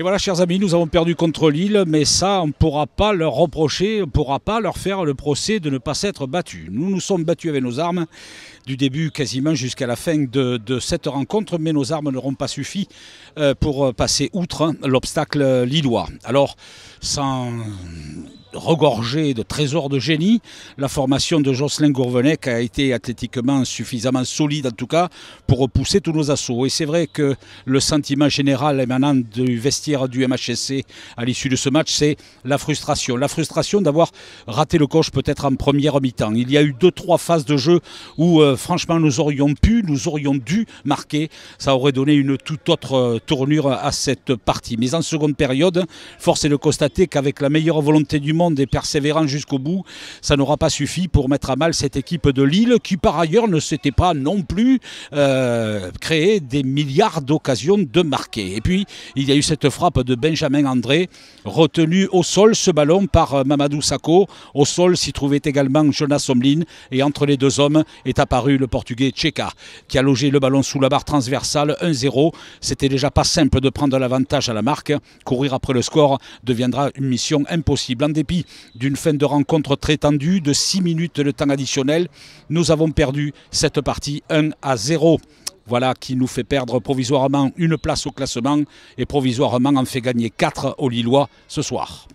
Et voilà, chers amis, nous avons perdu contre Lille, mais ça, on ne pourra pas leur reprocher, on ne pourra pas leur faire le procès de ne pas s'être battus. Nous nous sommes battus avec nos armes, du début quasiment jusqu'à la fin de, de, cette rencontre, mais nos armes n'auront pas suffi euh, pour passer outre hein, l'obstacle lillois. Alors, sans regorgé de trésors de génie. La formation de Jocelyn Gourvenec a été athlétiquement suffisamment solide, en tout cas, pour repousser tous nos assauts. Et c'est vrai que le sentiment général émanant du vestiaire du MHSC à l'issue de ce match, c'est la frustration. La frustration d'avoir raté le coche peut-être en première mi-temps. Il y a eu deux, trois phases de jeu où, euh, franchement, nous aurions pu, nous aurions dû marquer. Ça aurait donné une toute autre euh, tournure à cette partie. Mais en seconde période, force est de constater qu'avec la meilleure volonté du monde, monde est persévérant jusqu'au bout, ça n'aura pas suffi pour mettre à mal cette équipe de Lille qui par ailleurs ne s'était pas non plus euh, créé des milliards d'occasions de marquer. Et puis il y a eu cette frappe de Benjamin André, retenu au sol ce ballon par euh, Mamadou Sakho. Au sol s'y trouvait également Jonas Omlin et entre les deux hommes est apparu le portugais Tcheka qui a logé le ballon sous la barre transversale 1-0. C'était déjà pas simple de prendre l'avantage à la marque. Courir après le score deviendra une mission impossible. En dépit d'une fin de rencontre très tendue de 6 minutes de temps additionnel, nous avons perdu cette partie 1 à 0. Voilà qui nous fait perdre provisoirement une place au classement et provisoirement en fait gagner 4 aux Lillois ce soir.